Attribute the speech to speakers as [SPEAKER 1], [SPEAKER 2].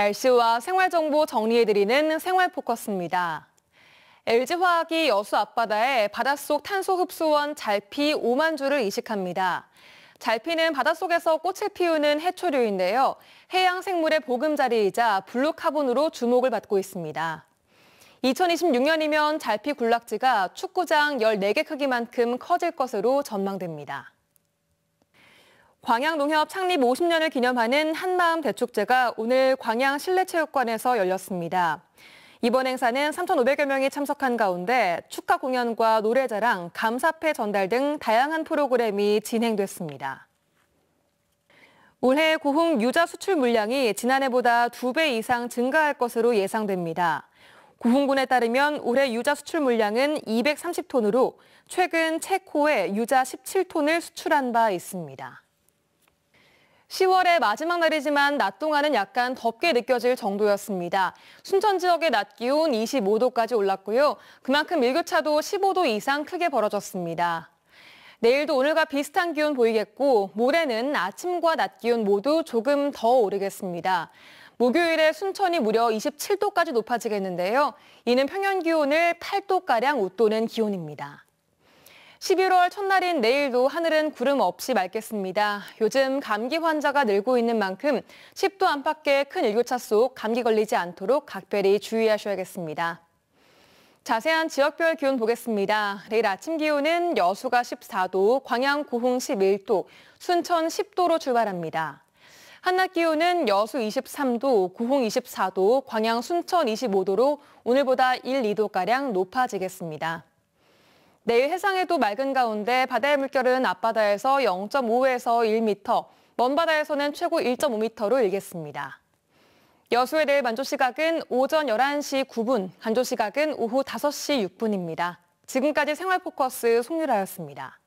[SPEAKER 1] 날씨와 생활정보 정리해드리는 생활포커스입니다. LG화학이 여수 앞바다에 바닷속 탄소 흡수원 잘피 5만 주를 이식합니다. 잘피는 바닷속에서 꽃을 피우는 해초류인데요. 해양 생물의 보금자리이자 블루카본으로 주목을 받고 있습니다. 2026년이면 잘피 군락지가 축구장 14개 크기만큼 커질 것으로 전망됩니다. 광양농협 창립 50년을 기념하는 한마음 대축제가 오늘 광양 실내체육관에서 열렸습니다. 이번 행사는 3,500여 명이 참석한 가운데 축하 공연과 노래자랑, 감사패 전달 등 다양한 프로그램이 진행됐습니다. 올해 고흥 유자 수출 물량이 지난해보다 2배 이상 증가할 것으로 예상됩니다. 고흥군에 따르면 올해 유자 수출 물량은 230톤으로 최근 체코에 유자 17톤을 수출한 바 있습니다. 10월의 마지막 날이지만 낮 동안은 약간 덥게 느껴질 정도였습니다. 순천 지역의 낮 기온 25도까지 올랐고요. 그만큼 일교차도 15도 이상 크게 벌어졌습니다. 내일도 오늘과 비슷한 기온 보이겠고 모레는 아침과 낮 기온 모두 조금 더 오르겠습니다. 목요일에 순천이 무려 27도까지 높아지겠는데요. 이는 평년 기온을 8도가량 웃도는 기온입니다. 11월 첫날인 내일도 하늘은 구름 없이 맑겠습니다. 요즘 감기 환자가 늘고 있는 만큼 10도 안팎의 큰 일교차 속 감기 걸리지 않도록 각별히 주의하셔야겠습니다. 자세한 지역별 기온 보겠습니다. 내일 아침 기온은 여수가 14도, 광양 고흥 11도, 순천 10도로 출발합니다. 한낮 기온은 여수 23도, 고흥 24도, 광양 순천 25도로 오늘보다 1, 2도가량 높아지겠습니다. 내일 해상에도 맑은 가운데 바다의 물결은 앞바다에서 0.5에서 1m, 먼바다에서는 최고 1.5m로 일겠습니다. 여수의 내일 만조 시각은 오전 11시 9분, 간조 시각은 오후 5시 6분입니다. 지금까지 생활포커스 송유라였습니다.